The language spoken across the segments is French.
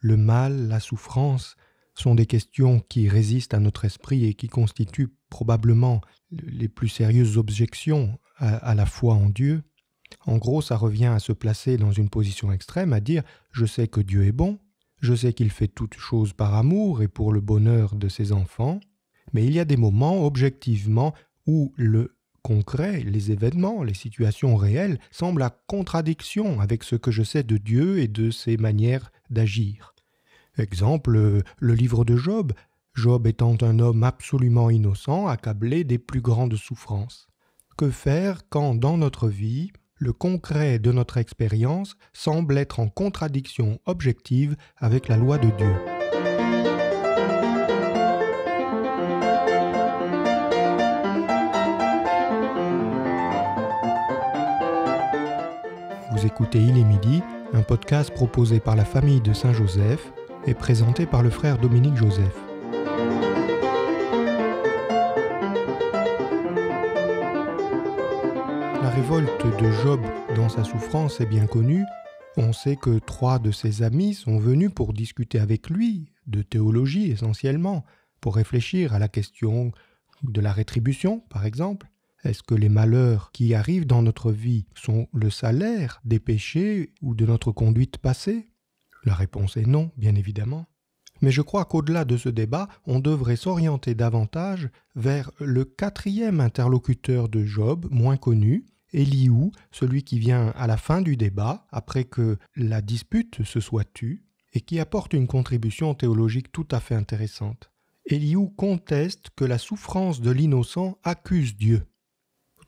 le mal, la souffrance, sont des questions qui résistent à notre esprit et qui constituent probablement les plus sérieuses objections à, la foi en Dieu. En gros, ça revient à se placer dans une position extrême, à dire je sais que Dieu est bon, je sais qu'il fait toutes choses par amour et pour le bonheur de ses enfants, mais il y a des moments, objectivement, où le concret, les événements, les situations réelles semblent à contradiction avec ce que je sais de Dieu et de ses manières d'agir. Exemple, le livre de Job, Job étant un homme absolument innocent, accablé des plus grandes souffrances. Que faire quand dans notre vie, le concret de notre expérience semble être en contradiction objective avec la loi de Dieu Vous écoutez Il est midi, un podcast proposé par la famille de Saint-Joseph et présenté par le frère Dominique Joseph. La révolte de Job dans sa souffrance est bien connue. On sait que trois de ses amis sont venus pour discuter avec lui, de théologie essentiellement, pour réfléchir à la question de la rétribution, par exemple. Est-ce que les malheurs qui arrivent dans notre vie sont le salaire des péchés ou de notre conduite passée La réponse est non, bien évidemment. Mais je crois qu'au-delà de ce débat, on devrait s'orienter davantage vers le quatrième interlocuteur de Job, moins connu, Elihu, celui qui vient à la fin du débat, après que la dispute se soit tue, et qui apporte une contribution théologique tout à fait intéressante. Elihu conteste que la souffrance de l'innocent accuse Dieu.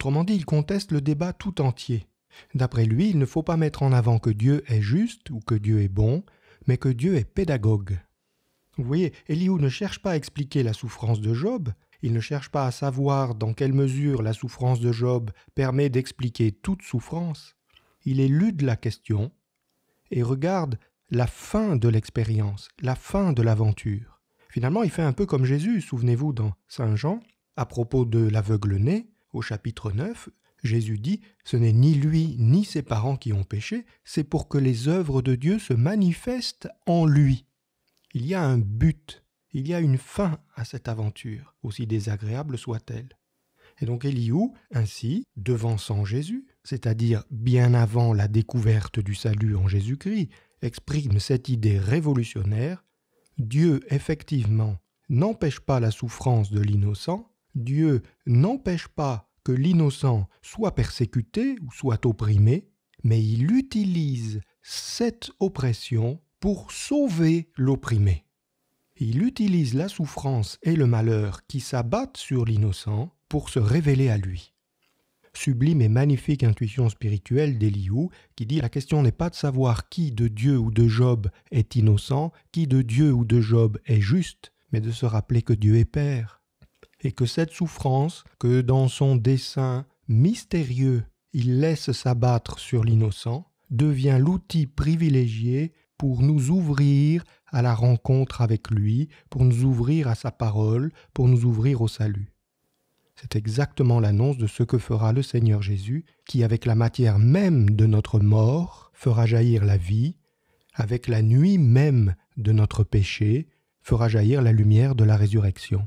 Autrement dit, il conteste le débat tout entier. D'après lui, il ne faut pas mettre en avant que Dieu est juste ou que Dieu est bon, mais que Dieu est pédagogue. Vous voyez, Elihu ne cherche pas à expliquer la souffrance de Job, il ne cherche pas à savoir dans quelle mesure la souffrance de Job permet d'expliquer toute souffrance. Il élude la question et regarde la fin de l'expérience, la fin de l'aventure. Finalement, il fait un peu comme Jésus, souvenez-vous, dans Saint Jean, à propos de l'aveugle-né au chapitre 9, Jésus dit Ce n'est ni lui ni ses parents qui ont péché, c'est pour que les œuvres de Dieu se manifestent en lui. Il y a un but, il y a une fin à cette aventure, aussi désagréable soit-elle. Et donc Eliou, ainsi, devant devançant Jésus, c'est-à-dire bien avant la découverte du salut en Jésus-Christ, exprime cette idée révolutionnaire Dieu, effectivement, n'empêche pas la souffrance de l'innocent, Dieu n'empêche pas que l'innocent soit persécuté ou soit opprimé, mais il utilise cette oppression pour sauver l'opprimé. Il utilise la souffrance et le malheur qui s'abattent sur l'innocent pour se révéler à lui. Sublime et magnifique intuition spirituelle d'Eliou qui dit la question n'est pas de savoir qui de Dieu ou de Job est innocent, qui de Dieu ou de Job est juste, mais de se rappeler que Dieu est Père et que cette souffrance, que dans son dessein mystérieux il laisse s'abattre sur l'innocent, devient l'outil privilégié pour nous ouvrir à la rencontre avec lui, pour nous ouvrir à sa parole, pour nous ouvrir au salut. C'est exactement l'annonce de ce que fera le Seigneur Jésus, qui avec la matière même de notre mort fera jaillir la vie, avec la nuit même de notre péché fera jaillir la lumière de la résurrection.